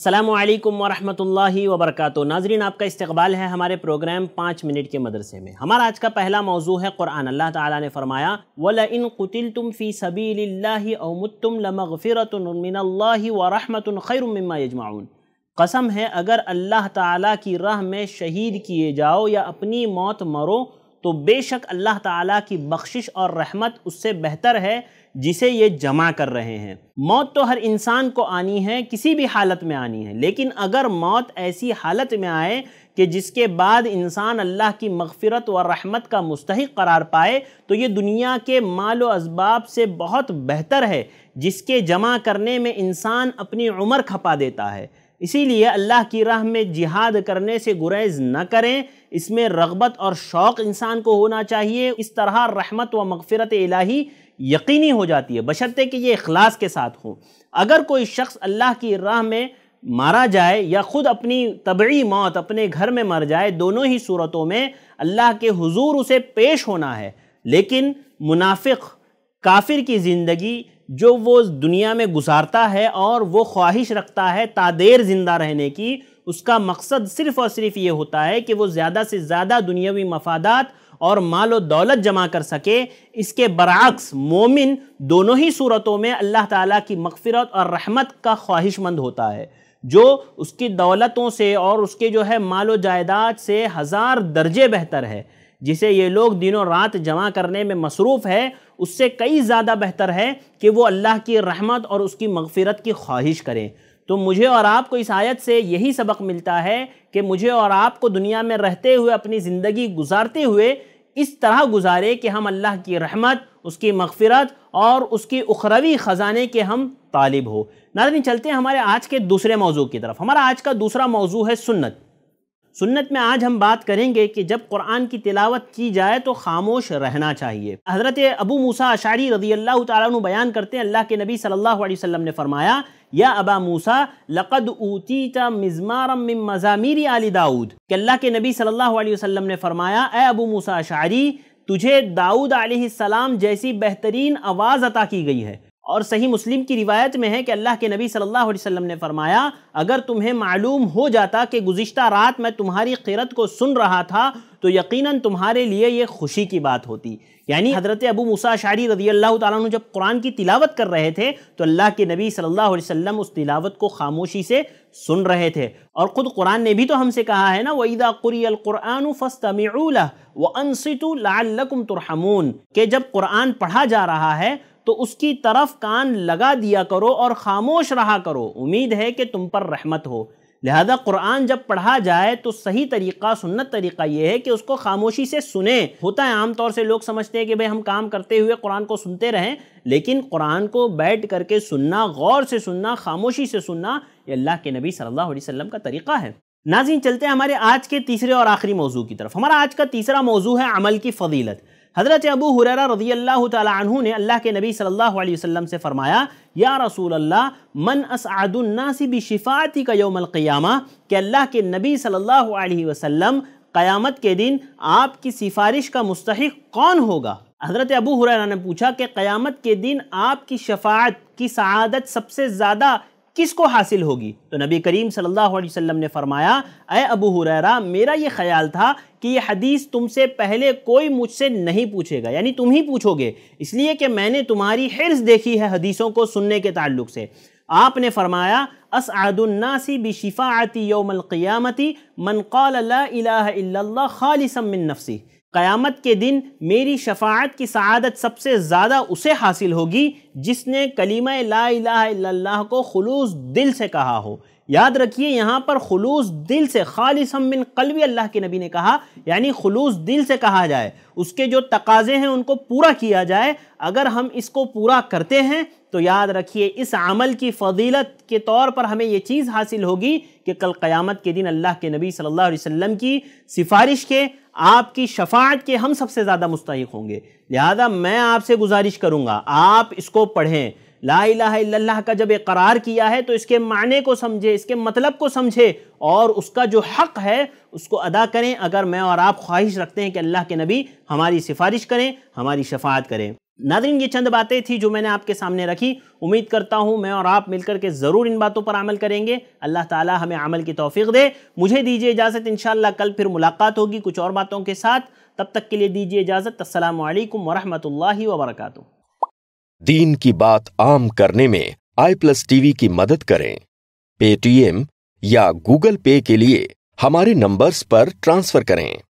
अल्लाम वरहमल वबरक नाजरीन आपका इस्तबाल है हमारे प्रोग्राम पाँच मिनट के मदरसे में हमारा आज का पहला मौजू है कुरान अल्लाह ताला ने फरमाया वला इन कुतिल तुम फ़ी सबी अमुतम लमगफ़िरतिन वरहमत खैरम्मा यजमाउन कसम है अगर अल्लाह ताला की राह में शहीद किए जाओ या अपनी मौत मरो तो बेशक अल्लाह ताला की बख्शिश और रहमत उससे बेहतर है जिसे ये जमा कर रहे हैं मौत तो हर इंसान को आनी है किसी भी हालत में आनी है लेकिन अगर मौत ऐसी हालत में आए कि जिसके बाद इंसान अल्लाह की मगफ़रत व रहमत का मुस्तक करार पाए तो ये दुनिया के माल व से बहुत बेहतर है जिसके जमा करने में इंसान अपनी उम्र खपा देता है इसीलिए अल्लाह की राह में जिहाद करने से गुरेज न करें इसमें रगबत और शौक़ इंसान को होना चाहिए इस तरह रहमत व मगफ़रत इलाही यकीनी हो जाती है बशर्ते कि ये अखलास के साथ हो अगर कोई शख्स अल्लाह की राह में मारा जाए या ख़ुद अपनी तबी मौत अपने घर में मर जाए दोनों ही सूरतों में अल्लाह के हुजूर उसे पेश होना है लेकिन मुनाफिक काफिर की ज़िंदगी जो वो दुनिया में गुजारता है और वो ख्वाहिश रखता है तादेर ज़िंदा रहने की उसका मकसद सिर्फ और सिर्फ ये होता है कि वो ज़्यादा से ज़्यादा दुनियावी मफादात और माल और दौलत जमा कर सके इसके बरक्स मोमिन दोनों ही सूरतों में अल्लाह ताला की मगफरत और रहमत का ख्वाहिशमंद होता है जो उसकी दौलतों से और उसके जो है माल व जायदाद से हज़ार दर्जे बेहतर है जिसे ये लोग दिनों रात जमा करने में मसरूफ़ है उससे कई ज़्यादा बेहतर है कि वो अल्लाह की रहमत और उसकी मगफरत की ख्वाहिश करें तो मुझे और आपको इस आयत से यही सबक मिलता है कि मुझे और आपको दुनिया में रहते हुए अपनी ज़िंदगी गुजारते हुए इस तरह गुजारे कि हम अल्लाह की रहमत उसकी मगफ़रत और उसकी उखरवी ख़जाने के हम तालिब हो नाजनी चलते हैं हमारे आज के दूसरे मौजू की तरफ हमारा आज का दूसरा मौजू है सुन्नत सुन्नत में आज हम बात करेंगे कि जब कुरान की तिलावत की जाए तो खामोश रहना चाहिए हज़रत अबू मूसा अशारी रजी अल्लाह तु बयान करते हैं अल्लाह के नबी सल्लल्लाहु अलैहि वसल्लम ने फरमाया या अबा मूसा लक़द ऊतीता मिजमारम मज़ामीरी आली दाऊद कि अल्लाह के नबी सल्लल्लाहु अलैहि वसल्लम ने फरमाया ए अबू मूसा अशारी तुझे दाऊद सलाम जैसी बेहतरीन आवाज़ अता की गई है और सही मुस्लिम की रिवायत में है कि अल्लाह के नबी सल्लल्लाहु अलैहि वसल्लम ने फरमाया अगर तुम्हें मालूम हो जाता कि गुज्त रात मैं तुम्हारी क़िरत को सुन रहा था तो यकीनन तुम्हारे लिए ये खुशी की बात होती यानी हज़रत अबू मूसा शारी रजी अल्लाह तु जब कुरान की तिलावत कर रहे थे तो अल्लाह के नबी सल्ला वसम उस तिलावत को खामोशी से सुन रहे थे और ख़ुद कुरान ने भी तो हमसे कहा है ना वईदा कुरान फ़स्तमिला व अनसितु लाकुम तुरहमून के जब कुरान पढ़ा जा रहा है तो उसकी तरफ कान लगा दिया करो और ख़ामोश रहा करो उम्मीद है कि तुम पर रहमत हो लिहाजा कुरान जब पढ़ा जाए तो सही तरीका सुन्नत तरीका यह है कि उसको खामोशी से सुने होता है आमतौर से लोग समझते हैं कि भाई हम काम करते हुए कुरान को सुनते रहें लेकिन कुरान को बैठ करके सुनना गौर से सुनना खामोशी से सुनना ये अल्लाह के नबी सल्लल्लाहु अलैहि वसल्लम का तरीका है नाजिन चलते हैं हमारे आज के तीसरे और आखिरी मौजू की तरफ हमारा आज का तीसरा मौजू है अमल की फजीलत हज़रत अबू हुरा रजी अल्लाह तहु ने अल्लाह के नबी सल्लल्लाहु अलैहि वसल्लम से फ़रमाया या रसूल अल्लाह मन असआदुन्नासिबी शिफ़ाती का यौमलक़ियामा कि अल्लाह के नबी सल्लल्लाहु अलैहि वसल्लम क़यामत के दिन आपकी सिफारिश का मुस्तक कौन होगा हज़रत अबू हुररा ने पूछा कि क़यामत के दिन आपकी शफात की शहादत सबसे ज़्यादा किस को हासिल होगी तो नबी करीम सल्लल्लाहु अलैहि वसल्लम ने फरमाया अय अबू हुरैरा मेरा ये ख्याल था कि ये हदीस तुमसे पहले कोई मुझसे नहीं पूछेगा यानी तुम ही पूछोगे इसलिए कि मैंने तुम्हारी हिर्स देखी है हदीसों को सुनने के ताल्लुक से आपने फरमाया अस बिशिफ़ाती यौमल क़ियामती मन क़ाल ला इलाहा इल्लल्लाह खालिसम मिन नफ़सी क़यामत के दिन मेरी शफात की सआदत सबसे ज़्यादा उसे हासिल होगी जिसने कलीम ला इलाह को खलूस दिल से कहा हो याद रखिए यहाँ पर खलूस दिल से खालिस बिन कलवी अल्लाह के नबी ने कहा यानी खलूस दिल से कहा जाए उसके जो तकाजे हैं उनको पूरा किया जाए अगर हम इसको पूरा करते हैं तो याद रखिए इस अमल की फजीलत के तौर पर हमें ये चीज़ हासिल होगी कि कल क़यामत के दिन अल्लाह के नबी सल्लल्लाहु अलैहि वसल्लम की सिफारिश के आपकी शफात के हम सबसे ज़्यादा मुस्तक होंगे लिहाजा मैं आपसे गुजारिश करूँगा आप इसको पढ़ें ला लाला का जब करार किया है तो इसके माने को समझे इसके मतलब को समझे और उसका जो हक़ है उसको अदा करें अगर मैं और आप ख्वाहिश रखते हैं कि अल्लाह के नबी हमारी सिफारिश करें हमारी शफात करें नादरीन ये चंद बातें थी जो मैंने आपके सामने रखी उम्मीद करता हूँ मैं और आप मिलकर के ज़रूर इन बातों पर अमल करेंगे अल्लाह ताला हमें अमल की तौफीक दे मुझे दीजिए इजाज़त इन कल फिर मुलाकात होगी कुछ और बातों के साथ तब तक के लिए दीजिए इजाज़त अल्लाम वरम वबरक दीन की बात आम करने में आई प्लस वी की मदद करें पेटीएम या गूगल पे के लिए हमारे नंबर्स पर ट्रांसफ़र करें